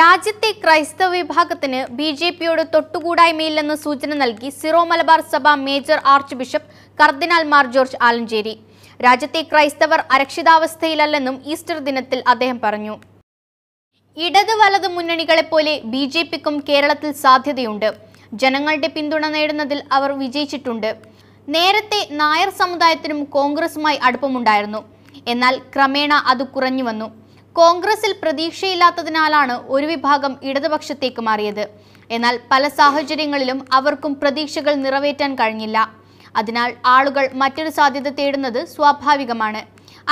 രാജ്യത്തെ ക്രൈസ്തവ വിഭാഗത്തിന് ബി ജെ പിയോട് തൊട്ടുകൂടായ്മയില്ലെന്ന് സൂചന നൽകി സിറോ മലബാർ സഭ മേജർ ആർച്ച് ബിഷപ്പ് കർദിനാൽ മാർ ജോർജ് ആലഞ്ചേരി രാജ്യത്തെ ക്രൈസ്തവർ അരക്ഷിതാവസ്ഥയിലല്ലെന്നും ഈസ്റ്റർ ദിനത്തിൽ അദ്ദേഹം പറഞ്ഞു ഇടത് വലത് മുന്നണികളെപ്പോലെ ബി ജെ പിക്കും കേരളത്തിൽ സാധ്യതയുണ്ട് ജനങ്ങളുടെ പിന്തുണ നേടുന്നതിൽ അവർ വിജയിച്ചിട്ടുണ്ട് നേരത്തെ നായർ സമുദായത്തിനും കോൺഗ്രസുമായി അടുപ്പമുണ്ടായിരുന്നു എന്നാൽ ക്രമേണ അത് കുറഞ്ഞു വന്നു കോൺഗ്രസിൽ പ്രതീക്ഷയില്ലാത്തതിനാലാണ് ഒരു വിഭാഗം ഇടതുപക്ഷത്തേക്ക് മാറിയത് എന്നാൽ പല സാഹചര്യങ്ങളിലും അവർക്കും പ്രതീക്ഷകൾ നിറവേറ്റാൻ കഴിഞ്ഞില്ല അതിനാൽ ആളുകൾ മറ്റൊരു സാധ്യത തേടുന്നത് സ്വാഭാവികമാണ്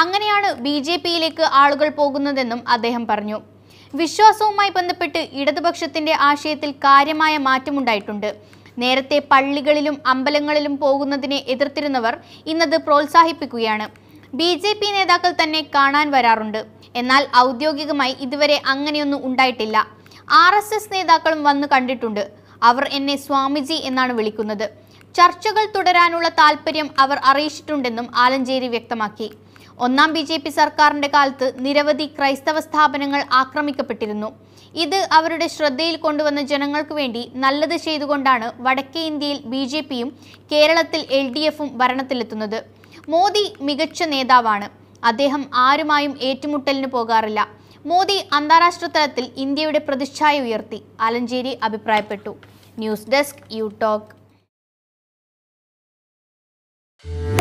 അങ്ങനെയാണ് ബി ജെ പിയിലേക്ക് ആളുകൾ പോകുന്നതെന്നും അദ്ദേഹം പറഞ്ഞു വിശ്വാസവുമായി ബന്ധപ്പെട്ട് ഇടതുപക്ഷത്തിന്റെ ആശയത്തിൽ കാര്യമായ മാറ്റമുണ്ടായിട്ടുണ്ട് നേരത്തെ പള്ളികളിലും അമ്പലങ്ങളിലും പോകുന്നതിനെ എതിർത്തിരുന്നവർ ഇന്നത് പ്രോത്സാഹിപ്പിക്കുകയാണ് ബി നേതാക്കൾ തന്നെ കാണാൻ വരാറുണ്ട് എന്നാൽ ഔദ്യോഗികമായി ഇതുവരെ അങ്ങനെയൊന്നും ഉണ്ടായിട്ടില്ല ആർ എസ് എസ് നേതാക്കളും വന്ന് കണ്ടിട്ടുണ്ട് അവർ എന്നെ സ്വാമിജി എന്നാണ് വിളിക്കുന്നത് ചർച്ചകൾ തുടരാനുള്ള താല്പര്യം അവർ അറിയിച്ചിട്ടുണ്ടെന്നും ആലഞ്ചേരി വ്യക്തമാക്കി ഒന്നാം ബി ജെ പി സർക്കാരിന്റെ കാലത്ത് നിരവധി ക്രൈസ്തവ സ്ഥാപനങ്ങൾ ആക്രമിക്കപ്പെട്ടിരുന്നു ഇത് അവരുടെ ശ്രദ്ധയിൽ കൊണ്ടുവന്ന ജനങ്ങൾക്ക് വേണ്ടി നല്ലത് ചെയ്തുകൊണ്ടാണ് വടക്കേ ഇന്ത്യയിൽ ബി ജെ പിയും കേരളത്തിൽ എൽ ഡി എഫും ഭരണത്തിലെത്തുന്നത് മോദി മികച്ച നേതാവാണ് അദ്ദേഹം ആരുമായും ഏറ്റുമുട്ടലിന് പോകാറില്ല മോദി അന്താരാഷ്ട്ര തലത്തിൽ ഇന്ത്യയുടെ പ്രതിച്ഛായ ഉയർത്തി ആലഞ്ചേരി അഭിപ്രായപ്പെട്ടു ന്യൂസ് ഡെസ്ക് യു ടോക്ക്